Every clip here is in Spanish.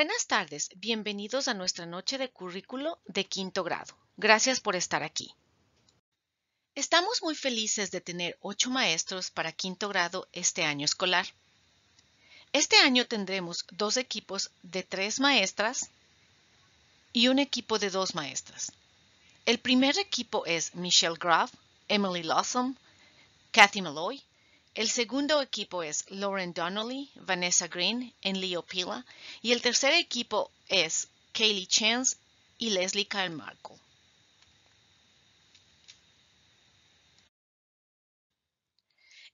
Buenas tardes, bienvenidos a nuestra noche de currículo de quinto grado. Gracias por estar aquí. Estamos muy felices de tener ocho maestros para quinto grado este año escolar. Este año tendremos dos equipos de tres maestras y un equipo de dos maestras. El primer equipo es Michelle Graff, Emily Lawson, Kathy Malloy el segundo equipo es Lauren Donnelly, Vanessa Green, Leo Pila. Y el tercer equipo es Kaylee Chance y Leslie Calmarco.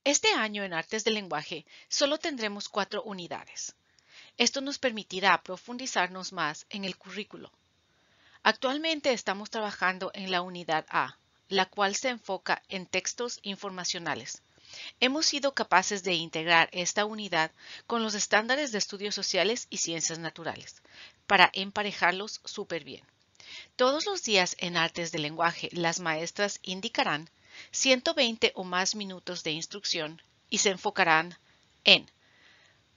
Este año en Artes del Lenguaje solo tendremos cuatro unidades. Esto nos permitirá profundizarnos más en el currículo. Actualmente estamos trabajando en la unidad A, la cual se enfoca en textos informacionales. Hemos sido capaces de integrar esta unidad con los estándares de estudios sociales y ciencias naturales, para emparejarlos súper bien. Todos los días en Artes del Lenguaje, las maestras indicarán 120 o más minutos de instrucción y se enfocarán en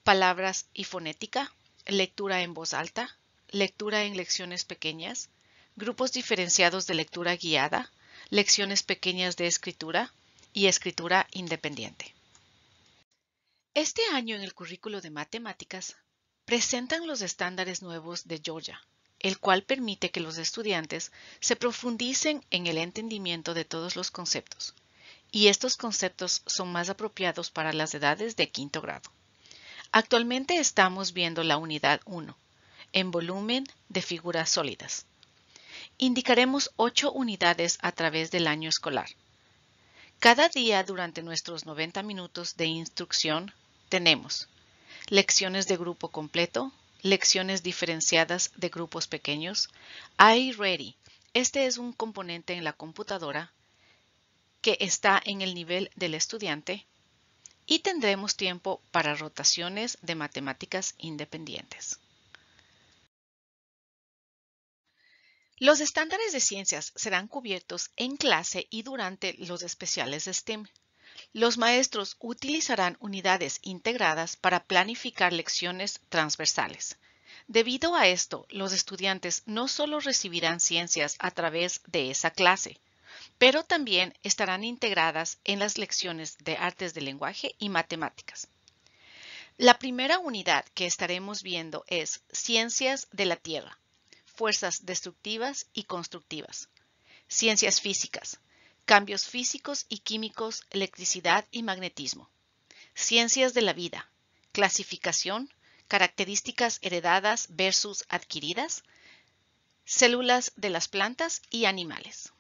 palabras y fonética, lectura en voz alta, lectura en lecciones pequeñas, grupos diferenciados de lectura guiada, lecciones pequeñas de escritura y escritura independiente. Este año en el currículo de matemáticas presentan los estándares nuevos de Georgia, el cual permite que los estudiantes se profundicen en el entendimiento de todos los conceptos, y estos conceptos son más apropiados para las edades de quinto grado. Actualmente estamos viendo la unidad 1, en volumen de figuras sólidas, Indicaremos ocho unidades a través del año escolar. Cada día durante nuestros 90 minutos de instrucción tenemos lecciones de grupo completo, lecciones diferenciadas de grupos pequeños, iReady. Este es un componente en la computadora que está en el nivel del estudiante y tendremos tiempo para rotaciones de matemáticas independientes. Los estándares de ciencias serán cubiertos en clase y durante los especiales de STEM. Los maestros utilizarán unidades integradas para planificar lecciones transversales. Debido a esto, los estudiantes no solo recibirán ciencias a través de esa clase, pero también estarán integradas en las lecciones de artes del lenguaje y matemáticas. La primera unidad que estaremos viendo es Ciencias de la Tierra, fuerzas destructivas y constructivas. Ciencias físicas, cambios físicos y químicos, electricidad y magnetismo. Ciencias de la vida, clasificación, características heredadas versus adquiridas, células de las plantas y animales.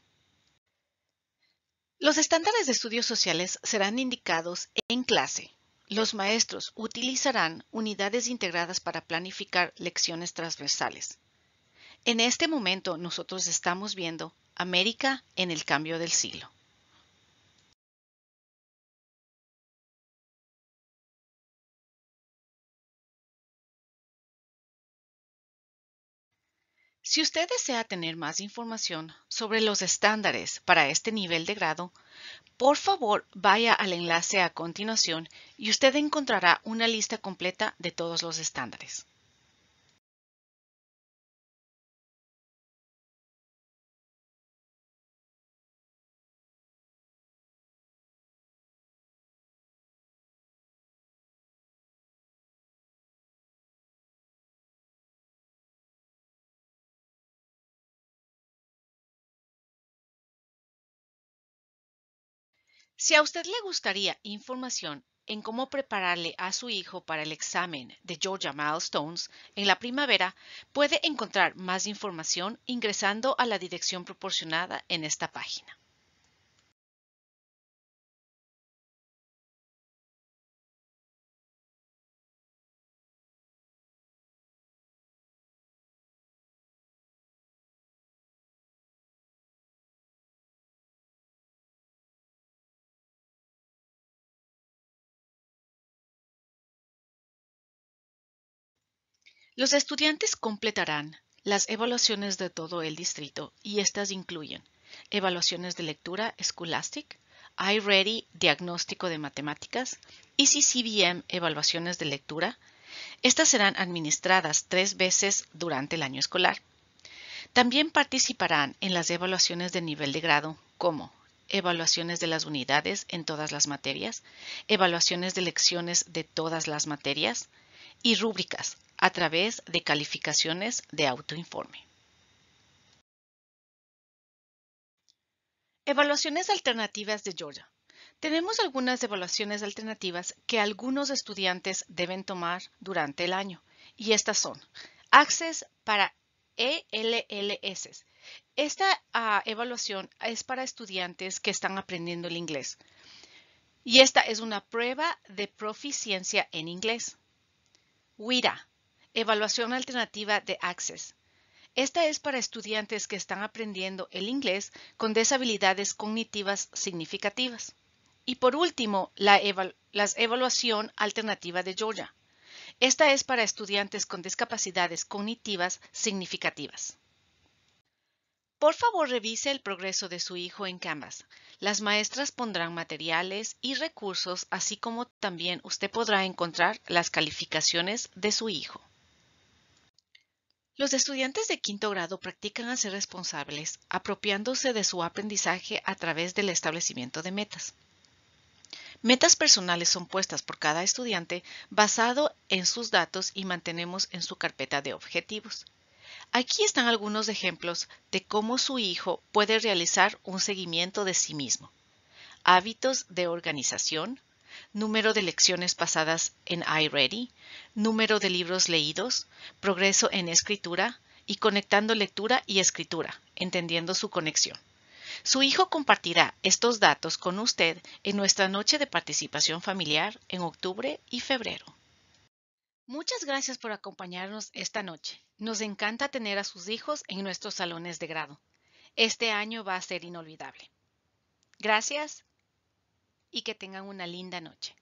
Los estándares de estudios sociales serán indicados en clase. Los maestros utilizarán unidades integradas para planificar lecciones transversales. En este momento nosotros estamos viendo América en el cambio del siglo. Si usted desea tener más información sobre los estándares para este nivel de grado, por favor vaya al enlace a continuación y usted encontrará una lista completa de todos los estándares. Si a usted le gustaría información en cómo prepararle a su hijo para el examen de Georgia Milestones en la primavera, puede encontrar más información ingresando a la dirección proporcionada en esta página. Los estudiantes completarán las evaluaciones de todo el distrito y estas incluyen evaluaciones de lectura Scholastic, iReady diagnóstico de matemáticas, y e CCBM evaluaciones de lectura. Estas serán administradas tres veces durante el año escolar. También participarán en las evaluaciones de nivel de grado como evaluaciones de las unidades en todas las materias, evaluaciones de lecciones de todas las materias, y rúbricas a través de calificaciones de autoinforme. Evaluaciones alternativas de Georgia. Tenemos algunas evaluaciones alternativas que algunos estudiantes deben tomar durante el año y estas son Access para ELLS. Esta ah, evaluación es para estudiantes que están aprendiendo el inglés. Y esta es una prueba de proficiencia en inglés. WIRA, Evaluación Alternativa de Access. Esta es para estudiantes que están aprendiendo el inglés con deshabilidades cognitivas significativas. Y por último, la evaluación alternativa de Georgia. Esta es para estudiantes con discapacidades cognitivas significativas. Por favor, revise el progreso de su hijo en Canvas. Las maestras pondrán materiales y recursos, así como también usted podrá encontrar las calificaciones de su hijo. Los estudiantes de quinto grado practican a ser responsables, apropiándose de su aprendizaje a través del establecimiento de metas. Metas personales son puestas por cada estudiante basado en sus datos y mantenemos en su carpeta de objetivos. Aquí están algunos ejemplos de cómo su hijo puede realizar un seguimiento de sí mismo. Hábitos de organización, número de lecciones pasadas en iReady, número de libros leídos, progreso en escritura y conectando lectura y escritura, entendiendo su conexión. Su hijo compartirá estos datos con usted en nuestra noche de participación familiar en octubre y febrero. Muchas gracias por acompañarnos esta noche. Nos encanta tener a sus hijos en nuestros salones de grado. Este año va a ser inolvidable. Gracias y que tengan una linda noche.